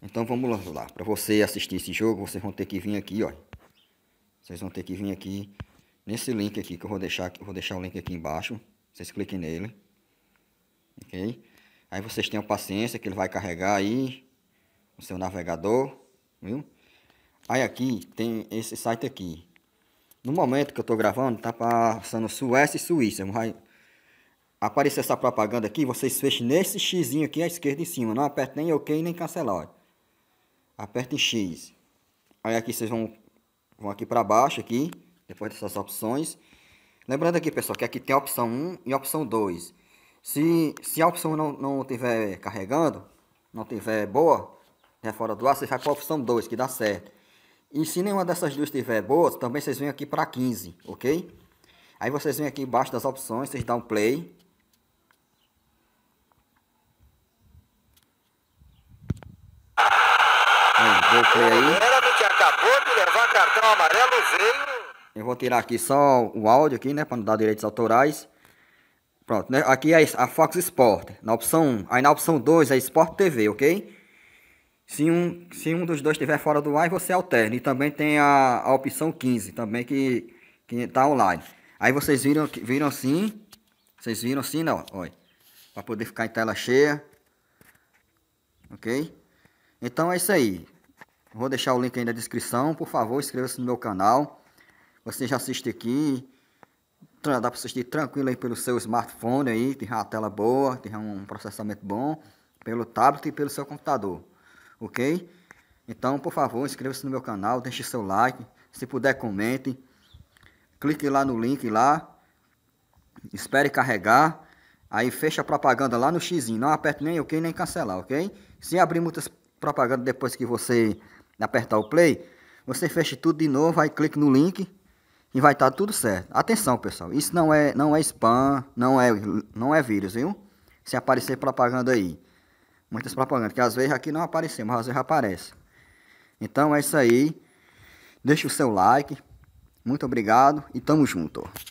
Então vamos lá. Para você assistir esse jogo, vocês vão ter que vir aqui, ó. Vocês vão ter que vir aqui nesse link aqui que eu vou deixar, eu vou deixar o link aqui embaixo. Vocês cliquem nele. OK? Aí vocês tenham paciência que ele vai carregar aí o seu navegador, viu? Aí aqui tem esse site aqui. No momento que eu estou gravando, tá passando Suécia e Suíça. Vai aparecer essa propaganda aqui, vocês fechem nesse xizinho aqui à esquerda em cima. Não apertem nem OK nem cancelar. ó aperta em X. Aí aqui vocês vão, vão aqui para baixo, aqui, depois dessas opções. Lembrando aqui, pessoal, que aqui tem a opção 1 e a opção 2. Se, se a opção não, não tiver carregando, não tiver boa, é fora do ar, você vai para a opção 2, que dá certo. E se nenhuma dessas duas tiver boa, também vocês vêm aqui para 15, ok? Aí vocês vêm aqui embaixo das opções, vocês dão play. Hum, vou aí. que acabou de levar cartão amarelo veio. Eu vou tirar aqui só o áudio aqui, né? Para não dar direitos autorais. Pronto, né? Aqui é a Fox Sport. Na opção 1. Aí na opção 2 é Sport TV, ok? Se um, se um dos dois estiver fora do ar, você alterna. E também tem a, a opção 15, também que, que tá online. Aí vocês viram, viram assim. Vocês viram assim, não? Olha. Para poder ficar em tela cheia. Ok? Então é isso aí. Vou deixar o link aí na descrição. Por favor, inscreva-se no meu canal. Você já assiste aqui. Dá para assistir tranquilo aí pelo seu smartphone aí. Tem uma tela boa, tem um processamento bom. Pelo tablet e pelo seu computador. Ok? Então, por favor, inscreva-se no meu canal. Deixe seu like. Se puder, comente. Clique lá no link lá. Espere carregar. Aí fecha a propaganda lá no xizinho. Não aperte nem OK nem cancelar, ok? Se abrir muitas propagandas depois que você apertar o play, você fecha tudo de novo, aí clique no link e vai estar tá tudo certo. Atenção, pessoal, isso não é, não é spam, não é, não é vírus, viu? Se aparecer propaganda aí. Muitas propagandas, que às vezes aqui não apareceu, mas às vezes aparece. Então é isso aí. Deixa o seu like. Muito obrigado e tamo junto.